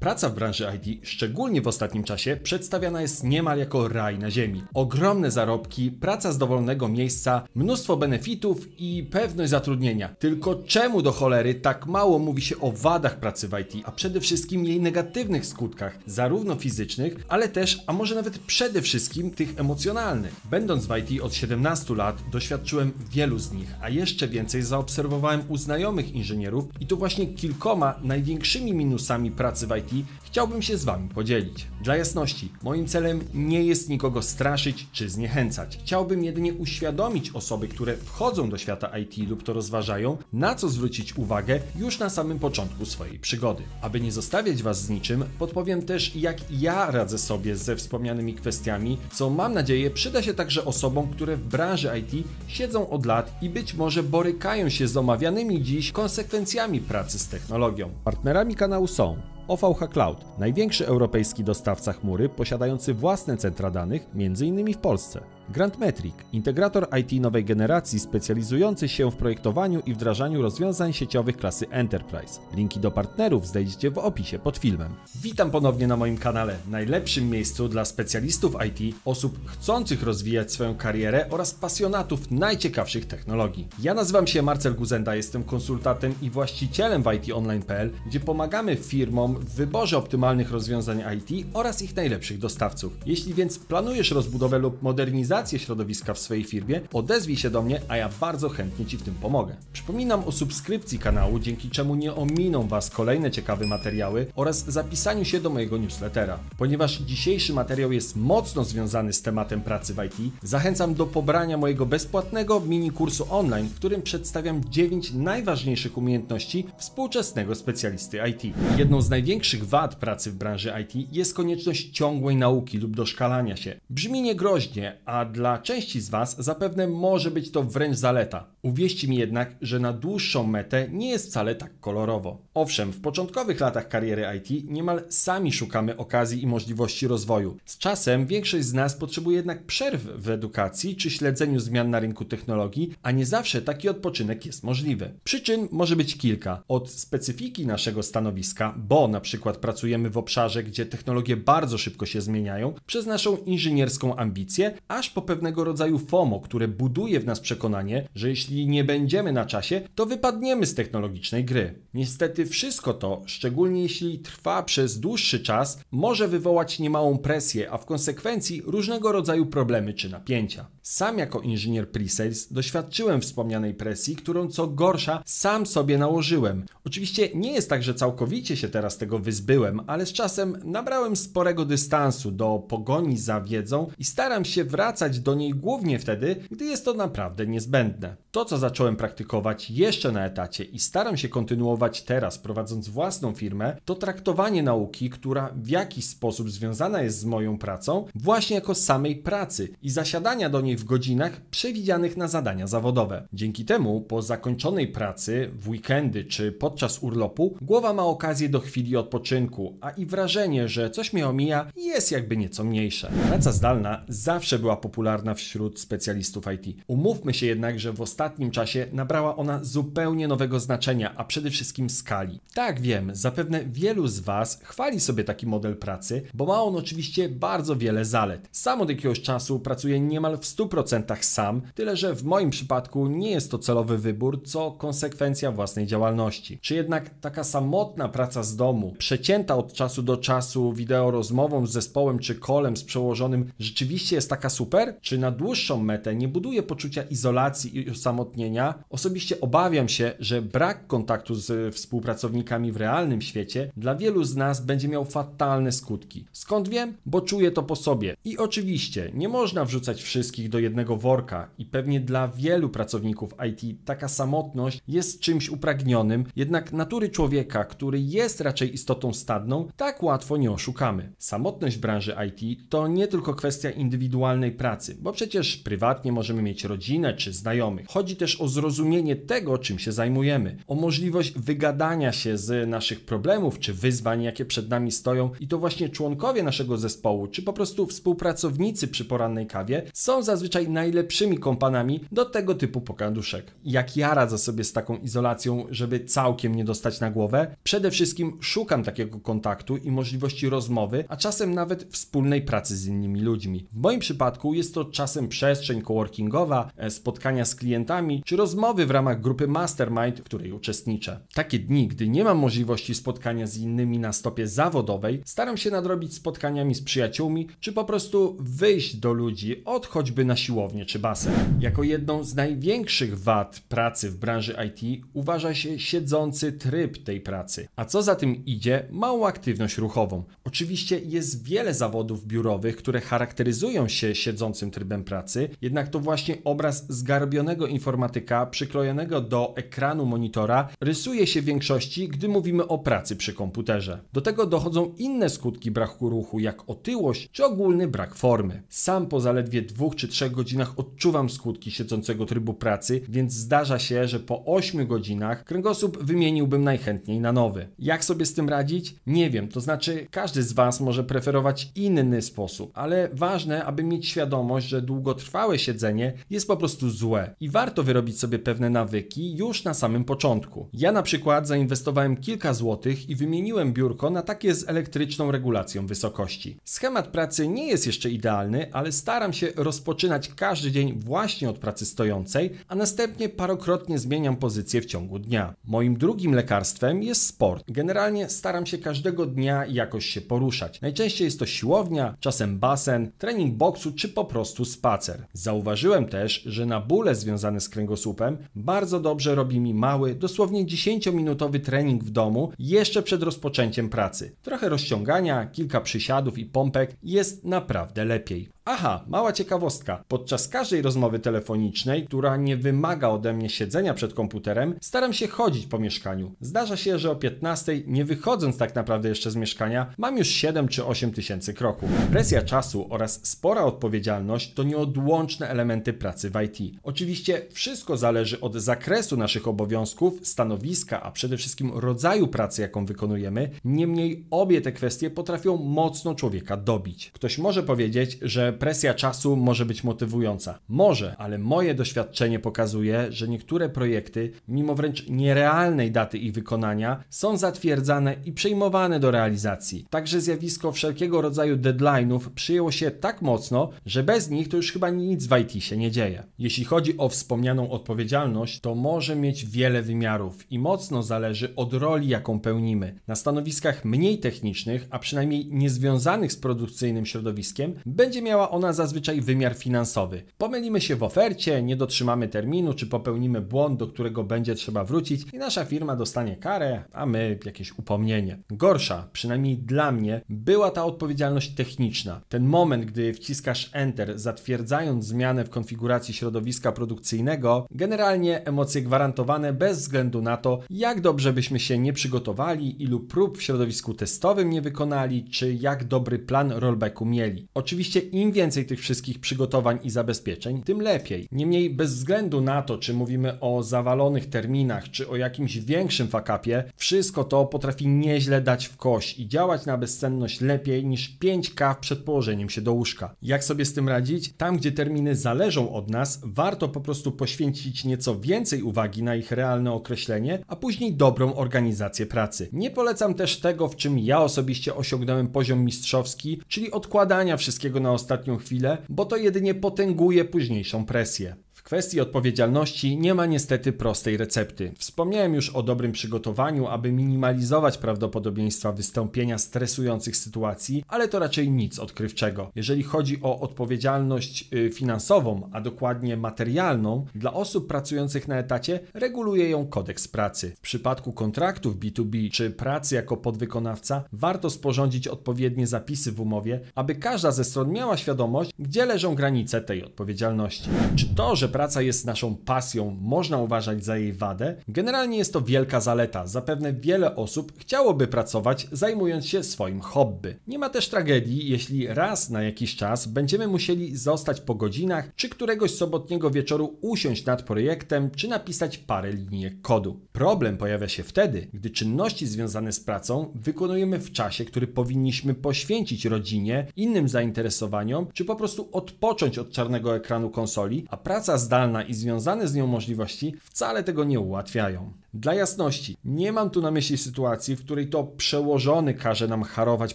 Praca w branży IT, szczególnie w ostatnim czasie, przedstawiana jest niemal jako raj na ziemi. Ogromne zarobki, praca z dowolnego miejsca, mnóstwo benefitów i pewność zatrudnienia. Tylko czemu do cholery tak mało mówi się o wadach pracy w IT, a przede wszystkim jej negatywnych skutkach, zarówno fizycznych, ale też, a może nawet przede wszystkim tych emocjonalnych. Będąc w IT od 17 lat, doświadczyłem wielu z nich, a jeszcze więcej zaobserwowałem u znajomych inżynierów i to właśnie kilkoma największymi minusami pracy w IT chciałbym się z Wami podzielić. Dla jasności, moim celem nie jest nikogo straszyć czy zniechęcać. Chciałbym jedynie uświadomić osoby, które wchodzą do świata IT lub to rozważają, na co zwrócić uwagę już na samym początku swojej przygody. Aby nie zostawiać Was z niczym, podpowiem też, jak ja radzę sobie ze wspomnianymi kwestiami, co mam nadzieję przyda się także osobom, które w branży IT siedzą od lat i być może borykają się z omawianymi dziś konsekwencjami pracy z technologią. Partnerami kanału są OVH Cloud, największy europejski dostawca chmury posiadający własne centra danych, m.in. w Polsce. Grant Metric, integrator IT nowej generacji specjalizujący się w projektowaniu i wdrażaniu rozwiązań sieciowych klasy Enterprise. Linki do partnerów znajdziecie w opisie pod filmem. Witam ponownie na moim kanale, najlepszym miejscu dla specjalistów IT, osób chcących rozwijać swoją karierę oraz pasjonatów najciekawszych technologii. Ja nazywam się Marcel Guzenda, jestem konsultantem i właścicielem w itonline.pl, gdzie pomagamy firmom w wyborze optymalnych rozwiązań IT oraz ich najlepszych dostawców. Jeśli więc planujesz rozbudowę lub modernizację środowiska w swojej firmie, odezwij się do mnie, a ja bardzo chętnie Ci w tym pomogę. Przypominam o subskrypcji kanału, dzięki czemu nie ominą Was kolejne ciekawe materiały oraz zapisaniu się do mojego newslettera. Ponieważ dzisiejszy materiał jest mocno związany z tematem pracy w IT, zachęcam do pobrania mojego bezpłatnego mini kursu online, w którym przedstawiam 9 najważniejszych umiejętności współczesnego specjalisty IT. Jedną z największych wad pracy w branży IT jest konieczność ciągłej nauki lub doszkalania się. Brzmi niegroźnie, a dla części z Was zapewne może być to wręcz zaleta. Uwierzcie mi jednak, że na dłuższą metę nie jest wcale tak kolorowo. Owszem, w początkowych latach kariery IT niemal sami szukamy okazji i możliwości rozwoju. Z czasem większość z nas potrzebuje jednak przerw w edukacji czy śledzeniu zmian na rynku technologii, a nie zawsze taki odpoczynek jest możliwy. Przyczyn może być kilka. Od specyfiki naszego stanowiska, bo na przykład pracujemy w obszarze, gdzie technologie bardzo szybko się zmieniają, przez naszą inżynierską ambicję, aż po to pewnego rodzaju FOMO, które buduje w nas przekonanie, że jeśli nie będziemy na czasie, to wypadniemy z technologicznej gry. Niestety wszystko to, szczególnie jeśli trwa przez dłuższy czas, może wywołać niemałą presję, a w konsekwencji różnego rodzaju problemy czy napięcia. Sam jako inżynier pre-sales doświadczyłem wspomnianej presji, którą co gorsza sam sobie nałożyłem. Oczywiście nie jest tak, że całkowicie się teraz tego wyzbyłem, ale z czasem nabrałem sporego dystansu do pogoni za wiedzą i staram się wracać do niej głównie wtedy, gdy jest to naprawdę niezbędne. To, co zacząłem praktykować jeszcze na etacie i staram się kontynuować teraz, prowadząc własną firmę, to traktowanie nauki, która w jakiś sposób związana jest z moją pracą, właśnie jako samej pracy i zasiadania do niej w godzinach przewidzianych na zadania zawodowe. Dzięki temu, po zakończonej pracy, w weekendy czy podczas urlopu, głowa ma okazję do chwili odpoczynku, a i wrażenie, że coś mnie omija, jest jakby nieco mniejsze. Praca zdalna zawsze była popularna wśród specjalistów IT. Umówmy się jednak, że w ostatnich ostatnim czasie nabrała ona zupełnie nowego znaczenia, a przede wszystkim skali. Tak wiem, zapewne wielu z Was chwali sobie taki model pracy, bo ma on oczywiście bardzo wiele zalet. Sam od jakiegoś czasu pracuję niemal w 100% sam, tyle że w moim przypadku nie jest to celowy wybór, co konsekwencja własnej działalności. Czy jednak taka samotna praca z domu, przecięta od czasu do czasu wideo rozmową z zespołem czy kolem z przełożonym, rzeczywiście jest taka super? Czy na dłuższą metę nie buduje poczucia izolacji i osamotnienia. Osobiście obawiam się, że brak kontaktu z e, współpracownikami w realnym świecie dla wielu z nas będzie miał fatalne skutki. Skąd wiem? Bo czuję to po sobie. I oczywiście nie można wrzucać wszystkich do jednego worka i pewnie dla wielu pracowników IT taka samotność jest czymś upragnionym, jednak natury człowieka, który jest raczej istotą stadną, tak łatwo nie oszukamy. Samotność branży IT to nie tylko kwestia indywidualnej pracy, bo przecież prywatnie możemy mieć rodzinę czy znajomych. Chodzi też o zrozumienie tego, czym się zajmujemy, o możliwość wygadania się z naszych problemów czy wyzwań, jakie przed nami stoją, i to właśnie członkowie naszego zespołu, czy po prostu współpracownicy przy porannej kawie, są zazwyczaj najlepszymi kompanami do tego typu pokaduszek. Jak ja radzę sobie z taką izolacją, żeby całkiem nie dostać na głowę? Przede wszystkim szukam takiego kontaktu i możliwości rozmowy, a czasem nawet wspólnej pracy z innymi ludźmi. W moim przypadku jest to czasem przestrzeń coworkingowa, e, spotkania z klientami, klientami, czy rozmowy w ramach grupy Mastermind, w której uczestniczę. Takie dni, gdy nie mam możliwości spotkania z innymi na stopie zawodowej, staram się nadrobić spotkaniami z przyjaciółmi, czy po prostu wyjść do ludzi od choćby na siłownię czy basen. Jako jedną z największych wad pracy w branży IT uważa się siedzący tryb tej pracy, a co za tym idzie, małą aktywność ruchową. Oczywiście jest wiele zawodów biurowych, które charakteryzują się siedzącym trybem pracy, jednak to właśnie obraz zgarbionego informatyka przyklejonego do ekranu monitora rysuje się w większości, gdy mówimy o pracy przy komputerze. Do tego dochodzą inne skutki braku ruchu, jak otyłość czy ogólny brak formy. Sam po zaledwie dwóch czy trzech godzinach odczuwam skutki siedzącego trybu pracy, więc zdarza się, że po 8 godzinach kręgosłup wymieniłbym najchętniej na nowy. Jak sobie z tym radzić? Nie wiem, to znaczy każdy z Was może preferować inny sposób, ale ważne, aby mieć świadomość, że długotrwałe siedzenie jest po prostu złe i warto warto wyrobić sobie pewne nawyki już na samym początku. Ja na przykład zainwestowałem kilka złotych i wymieniłem biurko na takie z elektryczną regulacją wysokości. Schemat pracy nie jest jeszcze idealny, ale staram się rozpoczynać każdy dzień właśnie od pracy stojącej, a następnie parokrotnie zmieniam pozycję w ciągu dnia. Moim drugim lekarstwem jest sport. Generalnie staram się każdego dnia jakoś się poruszać. Najczęściej jest to siłownia, czasem basen, trening boksu czy po prostu spacer. Zauważyłem też, że na bóle związane z kręgosłupem, bardzo dobrze robi mi mały, dosłownie 10-minutowy trening w domu jeszcze przed rozpoczęciem pracy. Trochę rozciągania, kilka przysiadów i pompek jest naprawdę lepiej. Aha, mała ciekawostka. Podczas każdej rozmowy telefonicznej, która nie wymaga ode mnie siedzenia przed komputerem, staram się chodzić po mieszkaniu. Zdarza się, że o 15, nie wychodząc tak naprawdę jeszcze z mieszkania, mam już 7 czy 8 tysięcy kroków. Presja czasu oraz spora odpowiedzialność to nieodłączne elementy pracy w IT. Oczywiście wszystko zależy od zakresu naszych obowiązków, stanowiska, a przede wszystkim rodzaju pracy, jaką wykonujemy. Niemniej obie te kwestie potrafią mocno człowieka dobić. Ktoś może powiedzieć, że presja czasu może być motywująca. Może, ale moje doświadczenie pokazuje, że niektóre projekty, mimo wręcz nierealnej daty ich wykonania, są zatwierdzane i przyjmowane do realizacji. Także zjawisko wszelkiego rodzaju deadline'ów przyjęło się tak mocno, że bez nich to już chyba nic w IT się nie dzieje. Jeśli chodzi o wspomnianą odpowiedzialność, to może mieć wiele wymiarów i mocno zależy od roli, jaką pełnimy. Na stanowiskach mniej technicznych, a przynajmniej niezwiązanych z produkcyjnym środowiskiem, będzie miała ona zazwyczaj wymiar finansowy. Pomylimy się w ofercie, nie dotrzymamy terminu, czy popełnimy błąd, do którego będzie trzeba wrócić i nasza firma dostanie karę, a my jakieś upomnienie. Gorsza, przynajmniej dla mnie, była ta odpowiedzialność techniczna. Ten moment, gdy wciskasz Enter, zatwierdzając zmianę w konfiguracji środowiska produkcyjnego, generalnie emocje gwarantowane bez względu na to, jak dobrze byśmy się nie przygotowali, ilu prób w środowisku testowym nie wykonali, czy jak dobry plan rollbacku mieli. Oczywiście im im więcej tych wszystkich przygotowań i zabezpieczeń, tym lepiej. Niemniej bez względu na to, czy mówimy o zawalonych terminach, czy o jakimś większym fakapie, wszystko to potrafi nieźle dać w kość i działać na bezsenność lepiej niż 5K przed położeniem się do łóżka. Jak sobie z tym radzić? Tam, gdzie terminy zależą od nas, warto po prostu poświęcić nieco więcej uwagi na ich realne określenie, a później dobrą organizację pracy. Nie polecam też tego, w czym ja osobiście osiągnąłem poziom mistrzowski, czyli odkładania wszystkiego na ostatni ostatnią chwilę, bo to jedynie potęguje późniejszą presję kwestii odpowiedzialności nie ma niestety prostej recepty. Wspomniałem już o dobrym przygotowaniu, aby minimalizować prawdopodobieństwa wystąpienia stresujących sytuacji, ale to raczej nic odkrywczego. Jeżeli chodzi o odpowiedzialność y, finansową, a dokładnie materialną, dla osób pracujących na etacie reguluje ją kodeks pracy. W przypadku kontraktów B2B czy pracy jako podwykonawca warto sporządzić odpowiednie zapisy w umowie, aby każda ze stron miała świadomość, gdzie leżą granice tej odpowiedzialności. Czy to, że praca jest naszą pasją, można uważać za jej wadę, generalnie jest to wielka zaleta. Zapewne wiele osób chciałoby pracować, zajmując się swoim hobby. Nie ma też tragedii, jeśli raz na jakiś czas będziemy musieli zostać po godzinach, czy któregoś sobotniego wieczoru usiąść nad projektem, czy napisać parę linijek kodu. Problem pojawia się wtedy, gdy czynności związane z pracą wykonujemy w czasie, który powinniśmy poświęcić rodzinie, innym zainteresowaniom, czy po prostu odpocząć od czarnego ekranu konsoli, a praca z zdalna i związane z nią możliwości wcale tego nie ułatwiają. Dla jasności, nie mam tu na myśli sytuacji, w której to przełożony każe nam harować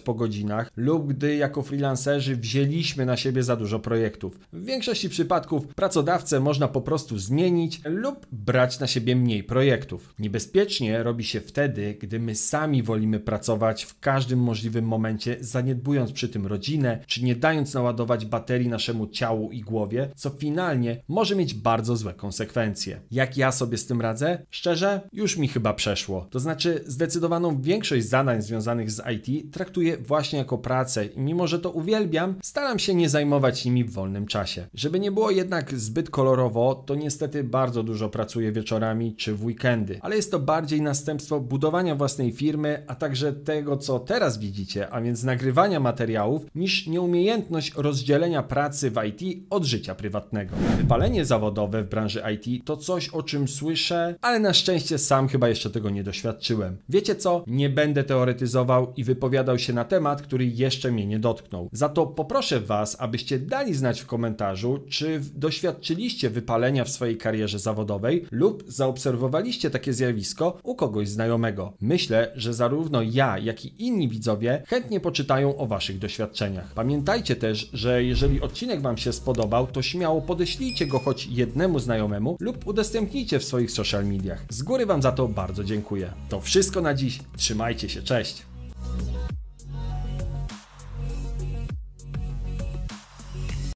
po godzinach lub gdy jako freelancerzy wzięliśmy na siebie za dużo projektów. W większości przypadków pracodawcę można po prostu zmienić lub brać na siebie mniej projektów. Niebezpiecznie robi się wtedy, gdy my sami wolimy pracować w każdym możliwym momencie, zaniedbując przy tym rodzinę, czy nie dając naładować baterii naszemu ciału i głowie, co finalnie może mieć mieć bardzo złe konsekwencje. Jak ja sobie z tym radzę? Szczerze, już mi chyba przeszło. To znaczy, zdecydowaną większość zadań związanych z IT traktuję właśnie jako pracę i mimo, że to uwielbiam, staram się nie zajmować nimi w wolnym czasie. Żeby nie było jednak zbyt kolorowo, to niestety bardzo dużo pracuję wieczorami czy w weekendy, ale jest to bardziej następstwo budowania własnej firmy, a także tego, co teraz widzicie, a więc nagrywania materiałów, niż nieumiejętność rozdzielenia pracy w IT od życia prywatnego. Wypalenie za zawodowe w branży IT to coś, o czym słyszę, ale na szczęście sam chyba jeszcze tego nie doświadczyłem. Wiecie co? Nie będę teoretyzował i wypowiadał się na temat, który jeszcze mnie nie dotknął. Za to poproszę Was, abyście dali znać w komentarzu, czy doświadczyliście wypalenia w swojej karierze zawodowej lub zaobserwowaliście takie zjawisko u kogoś znajomego. Myślę, że zarówno ja, jak i inni widzowie chętnie poczytają o Waszych doświadczeniach. Pamiętajcie też, że jeżeli odcinek Wam się spodobał, to śmiało podeślijcie go choć jednemu znajomemu lub udostępnijcie w swoich social mediach. Z góry Wam za to bardzo dziękuję. To wszystko na dziś. Trzymajcie się, cześć!